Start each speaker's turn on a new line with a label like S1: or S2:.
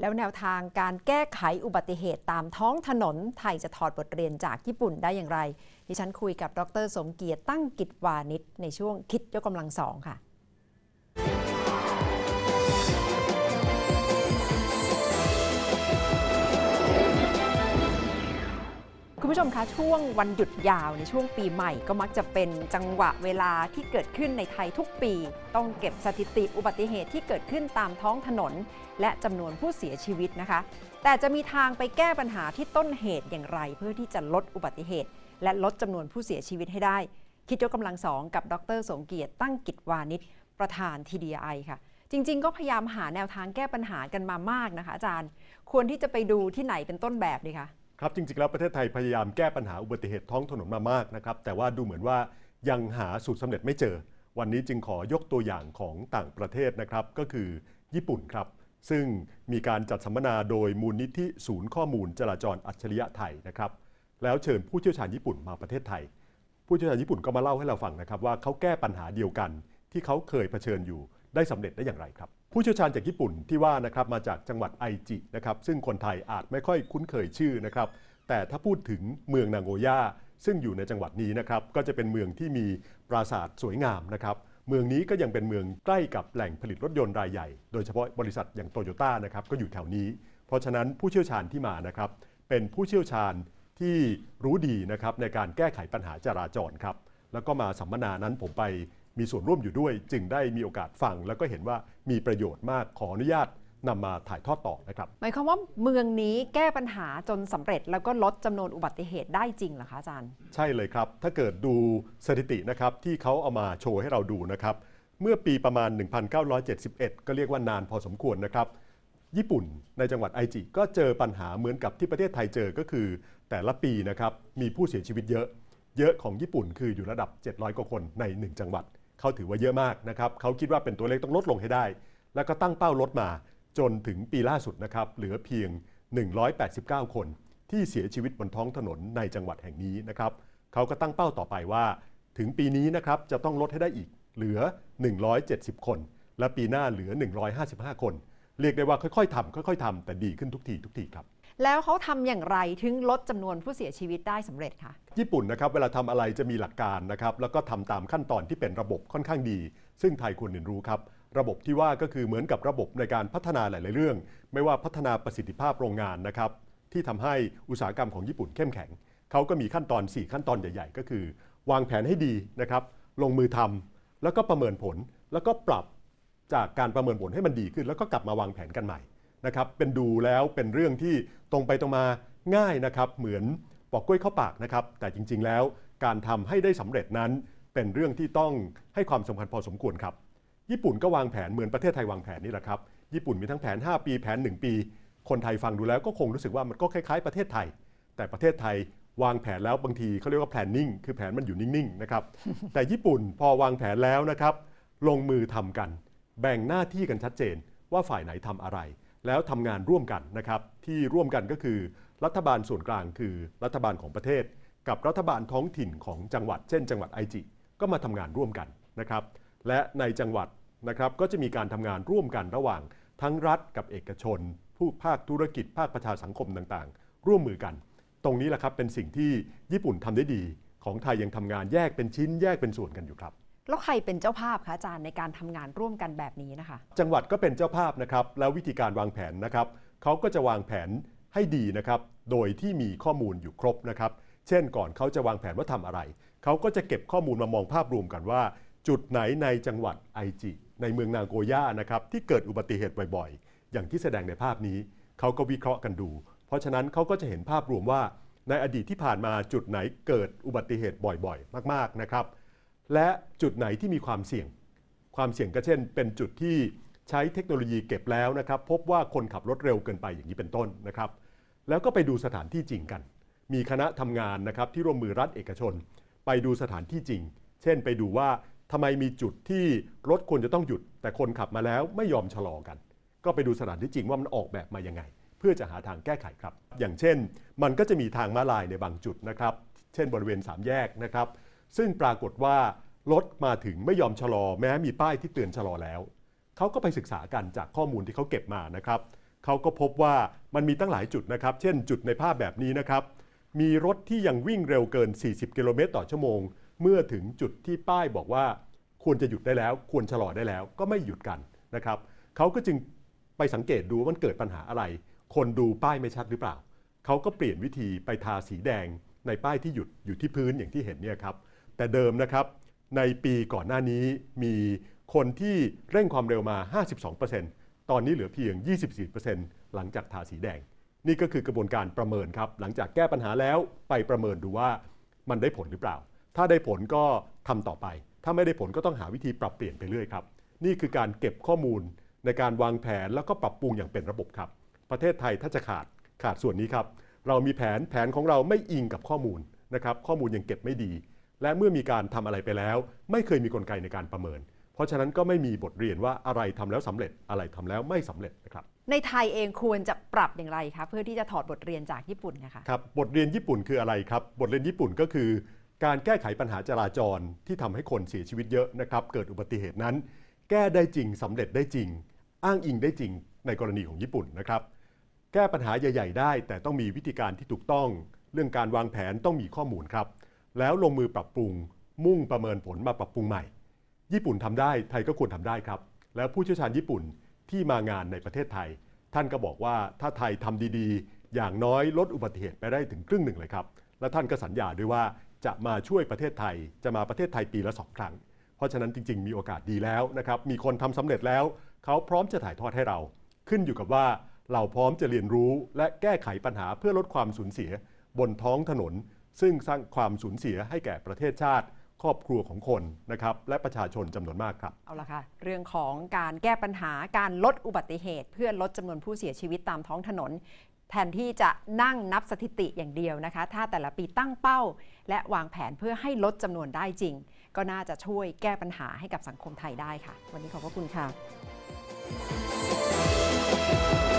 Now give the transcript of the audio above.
S1: แล้วแนวทางการแก้ไขอุบัติเหตุตามท้องถนนไทยจะถอดบทเรียนจากญี่ปุ่นได้อย่างไรดิฉันคุยกับดรสมเกียรติตั้งกิจวานิชในช่วงคิดยกกำลังสองค่ะผู้ชมคะ ช่วงวันหยุดยาวในช่วงปีใหม่ก็มักจะเป็นจังหวะเวลาที่เกิดขึ้นในไทยทุกปีต้องเก็บสถิติอุบัติเหตุที่เกิดขึ้นตามท้องถนน และจำนวนผู้เสียชีวิตนะคะ แต่จะมีทางไปแก้ปัญหาที่ต้นเหตุอย่างไร เพื่อที่จะลดอุบัติเหตุ และลดจำนวนผู้เสียชีวิตให้ได้ คิดยกกำลังสองกับดรสงเกียรติตั้งกิจวานิชประธาน TDI ค่ะจริง ๆ ก็พยายามหาแนวทางแก้ปัญหากันมามากนะคะ อาจารย์ควรที่จะไปดูที่ไหนเป็นต้นแบบดีคะ
S2: ครับจริงๆ แล้วประเทศไทย พยายามแก้ปัญหาอุบัติเหตุท้องถนนมามากนะครับแต่ว่าดูเหมือนว่ายังหาสูตรสำเร็จไม่เจอ วันนี้จึงขอยกตัวอย่างของต่างประเทศนะครับก็คือญี่ปุ่นครับซึ่งมีการจัดสัมมนาโดยมูลนิธิศูนย์ข้อมูลจราจรอัจฉริยะไทยนะครับแล้วเชิญผู้เชี่ยวชาญญี่ปุ่นมาประเทศไทย ผู้เชี่ยวชาญญี่ปุ่นก็มาเล่าให้เราฟังนะครับว่าเขาแก้ปัญหาเดียวกันที่เขาเคยเผชิญอยู่ได้สำเร็จได้อย่างไรครับ ผู้เชี่ยวชาญจากญี่ปุ่นที่ว่านะครับมาจากจังหวัดไอจินะครับซึ่งคนไทยอาจไม่ค่อยคุ้นเคยชื่อนะครับแต่ถ้าพูดถึงเมืองนางโอย่าซึ่งอยู่ในจังหวัดนี้นะครับก็จะเป็นเมืองที่มีปราสาทสวยงามนะครับเมืองนี้ก็ยังเป็นเมืองใกล้กับแหล่งผลิตรถยนต์รายใหญ่ โดยเฉพาะบริษัทอย่างโตโยต้านะครับก็อยู่แถวนี้เพราะฉะนั้นผู้เชี่ยวชาญที่มานะครับเป็นผู้เชี่ยวชาญที่รู้ดีนะครับในการแก้ไขปัญหาจราจรครับแล้วก็มาสัมมนานั้นผมไปมีส่วนร่วมอยู่ด้วยจึงได้มีโอกาสฟัง แล้วก็เห็นว่ามีประโยชน์มากขออนุญาตนำมาถ่ายทอดต่อนะครับ
S1: หมายความว่าเมืองนี้แก้ปัญหาจนสำเร็จแล้วก็ลดจำนวนอุบัติเหตุได้จริงเหรอคะอาจารย์
S2: ใช่เลยครับ ถ้าเกิดดูสถิตินะครับ ที่เขาเอามาโชว์ให้เราดูนะครับ เมื่อปีประมาณ 1971 ก็เรียกว่านานพอสมควรนะครับ ญี่ปุ่นในจังหวัดไอจิก็เจอปัญหาเหมือนกับที่ประเทศไทยเจอก็คือ แต่ละปีนะครับมีผู้เสียชีวิตเยอะ เยอะของญี่ปุ่น คืออยู่ระดับ 700กว่าคนใน 1 จังหวัดเขาถือว่าเยอะมากนะครับ เขาคิดว่าเป็นตัวเลขต้องลดลงให้ได้ แล้วก็ตั้งเป้าลดมาจนถึงปีล่าสุดนะครับเหลือเพียง 189 คนที่เสียชีวิตบนท้องถนนในจังหวัดแห่งนี้นะครับ เขาก็ตั้งเป้าต่อไปว่า ถึงปีนี้นะครับจะต้องลดให้ได้อีก เหลือ 170 คน และปีหน้าเหลือ 155 คนเรียกได้ว่าค่อย ๆทำค่อย ๆทำแต่ดีขึ้นทุกที ทุกทีครับ
S1: แล้วเขาทำอย่างไรถึงลดจำนวนผู้เสียชีวิตได้สำเร็จคะ
S2: ญี่ปุ่นนะครับเวลาทำอะไรจะมีหลักการนะครับแล้วก็ทำตามขั้นตอนที่เป็นระบบค่อนข้างดี ซึ่งไทยควรเรียนรู้ครับ ระบบที่ว่าก็คือเหมือนกับระบบในการพัฒนาหลาย ๆ เรื่องไม่ว่าพัฒนาประสิทธิภาพโรงงานนะครับที่ทำให้อุตสาหกรรมของญี่ปุ่นเข้มแข็งเขาก็มีขั้นตอน 4 ขั้นตอนใหญ่ ๆ ก็คือ วางแผนให้ดีนะครับลงมือทำแล้วก็ประเมินผลแล้วก็ปรับจากการประเมินผลให้มันดีขึ้นแล้วก็กลับมาวางแผนกันใหม่นะครับเป็นดูแล้วเป็นเรื่องที่ตรงไปตรงมาง่ายนะครับเหมือนปอกกล้วยเข้าปากนะครับแต่จริงๆแล้วการทำให้ได้สำเร็จนั้นเป็นเรื่องที่ต้องให้ความสำคัญพอสมควรครับ ญี่ปุ่นก็วางแผนเหมือนประเทศไทยวางแผนนี่แหละครับ ญี่ปุ่นมีทั้งแผน 5 ปี แผน 1 ปี คนไทยฟังดูแล้วก็คงรู้สึกว่ามันก็คล้ายๆ ประเทศไทย แต่ประเทศไทยวางแผนแล้วบางทีเขาเรียกว่าแผนนิ่ง คือแผนมันอยู่นิ่งๆนะครับแต่ญี่ปุ่นพอวางแผนแล้วนะครับลงมือทำกันแบ่งหน้าที่กันชัดเจนว่าฝ่ายไหนทำอะไร แล้วทำงานร่วมกันนะครับ ที่ร่วมกันก็คือ รัฐบาลส่วนกลางคือรัฐบาลของประเทศ กับรัฐบาลท้องถิ่นของจังหวัดเช่นจังหวัดไอจิก็มาทำงานร่วมกันนะครับ และในจังหวัดนะครับก็จะมีการทำงานร่วมกันระหว่างทั้งรัฐกับเอกชนผู้ภาคธุรกิจ ภาคประชาสังคมต่างๆ ร่วมมือกัน ตรงนี้แหละครับเป็นสิ่งที่ญี่ปุ่นทำได้ดี ของไทยยังทำงานแยกเป็นชิ้นแยกเป็นส่วนกันอยู่ครับ
S1: แล้วใครเป็นเจ้าภาพคะอาจารย์ในการทำงานร่วมกันแบบนี้นะคะ
S2: จังหวัดก็เป็นเจ้าภาพนะครับแล้ววิธีการวางแผนนะครับเขาก็จะวางแผนให้ดีนะครับโดยที่มีข้อมูลอยู่ครบนะครับเช่นก่อนเขาจะวางแผนว่าทำอะไร เขาก็จะเก็บข้อมูลมามองภาพรวมกันว่า จุดไหนในจังหวัดไอจิในเมืองนางโกย่านะครับที่เกิดอุบัติเหตุบ่อยๆ อย่างที่แสดงในภาพนี้เขาก็วิเคราะห์กันดู เพราะฉะนั้นเขาก็จะเห็นภาพรวมว่า ในอดีตที่ผ่านมาจุดไหนเกิดอุบัติเหตุบ่อยๆ มากๆนะครับและจุดไหนที่มีความเสี่ยง ความเสี่ยงก็เช่น เป็นจุดที่ใช้เทคโนโลยีเก็บแล้วนะครับพบว่าคนขับรถเร็วเกินไปอย่างนี้เป็นต้นนะครับ แล้วก็ไปดูสถานที่จริงกัน มีคณะทำงานนะครับ ที่ร่วมมือรัฐเอกชน ไปดูสถานที่จริง เช่นไปดูว่าทำไมมีจุดที่รถควรจะต้องหยุด แต่คนขับมาแล้วไม่ยอมชะลอกัน ก็ไปดูสถานที่จริงว่ามันออกแบบมายังไง เพื่อจะหาทางแก้ไขครับ อย่างเช่น มันก็จะมีทางม้าลายในบางจุดนะครับเช่นบริเวณ3แยกนะครับซึ่งปรากฏว่ารถมาถึงไม่ยอมชะลอ แม้มีป้ายที่เตือนชะลอแล้วเขาก็ไปศึกษากันจากข้อมูลที่เขาเก็บมานะครับเขาก็พบว่ามันมีตั้งหลายจุดนะครับ เช่น จุดในภาพแบบนี้นะครับ มีรถที่ยังวิ่งเร็วเกิน 40 กิโลเมตรต่อชั่วโมง เมื่อถึงจุดที่ป้ายบอกว่าควรจะหยุดได้แล้ว ควรชะลอได้แล้ว ก็ไม่หยุดกันนะครับเขาก็จึงไปสังเกตดูว่ามันเกิดปัญหาอะไร คนดูป้ายไม่ชัดหรือเปล่าเขาก็เปลี่ยนวิธีไปทาสีแดงในป้ายที่หยุดอยู่ที่พื้นอย่างที่เห็นเนี่ยครับแต่เดิมนะครับในปีก่อนหน้านี้มีคนที่เร่งความเร็วมา 52%ตอนนี้เหลือเพียง 24%หลังจากทาสีแดง นี่ก็คือกระบวนการประเมินครับหลังจากแก้ปัญหาแล้วไปประเมินดูว่ามันได้ผลหรือเปล่า ถ้าได้ผลก็ทำต่อไป ถ้าไม่ได้ผลก็ต้องหาวิธีปรับเปลี่ยนไปเรื่อยครับ นี่คือการเก็บข้อมูลในการวางแผนแล้วก็ปรับปรุงอย่างเป็นระบบครับ ประเทศไทยถ้าจะขาดขาดส่วนนี้ครับ เรามีแผนแผนของเราไม่อิงกับข้อมูลนะครับข้อมูลยังเก็บไม่ดีและเมื่อมีการทำอะไรไปแล้วไม่เคยมีกลไกในการประเมิน เพราะฉะนั้นก็ไม่มีบทเรียนว่าอะไรทำแล้วสำเร็จอะไรทำแล้วไม่สำเร็จนะครับ
S1: ในไทยเองควรจะปรับอย่างไรคะเพื่อที่จะถอดบทเรียนจากญี่ปุ่นนะคะ
S2: ครับบทเรียนญี่ปุ่นคืออะไรครับ บทเรียนญี่ปุ่นก็คือ การแก้ไขปัญหาจราจรที่ทำให้คนเสียชีวิตเยอะนะครับ เกิดอุบัติเหตุนั้น แก้ได้จริงสำเร็จได้จริง อ้างอิงได้จริงในกรณีของญี่ปุ่นนะครับแก้ปัญหาใหญ่ ๆ ได้ แต่ต้องมีวิธีการที่ถูกต้อง เรื่องการวางแผนต้องมีข้อมูลครับแล้วลงมือปรับปรุงมุ่งประเมินผลมาปรับปรุงใหม่ ญี่ปุ่นทำได้ไทยก็ควรทำได้ครับ แล้วผู้เชี่ยวชาญญี่ปุ่นที่มางานในประเทศไทย ท่านก็บอกว่าถ้าไทยทำดีๆ อย่างน้อยลดอุบัติเหตุไปได้ถึงครึ่งหนึ่งเลยครับ และท่านก็สัญญาด้วยว่าจะมาช่วยประเทศไทยจะมาประเทศไทยปีละสองครั้ง เพราะฉะนั้นจริง ๆมีโอกาสดีแล้วนะครับมีคนทำสำเร็จแล้ว เขาพร้อมจะถ่ายทอดให้เรา ขึ้นอยู่กับว่าเราพร้อมจะเรียนรู้และแก้ไขปัญหาเพื่อลดความสูญเสีย บนท้องถนนซึ่งสร้างความสูญเสียให้แก่ประเทศชาติ ครอบครัวของคนนะครับและประชาชนจำนวนมากครับ
S1: เอาละค่ะเรื่องของการแก้ปัญหาการลดอุบัติเหตุ เพื่อลดจำนวนผู้เสียชีวิตตามท้องถนนแทนที่จะนั่งนับสถิติอย่างเดียวนะคะถ้าแต่ละปีตั้งเป้า และวางแผนเพื่อให้ลดจำนวนได้จริง ก็น่าจะช่วยแก้ปัญหาให้กับสังคมไทยได้ค่ะ วันนี้ขอบพระคุณค่ะ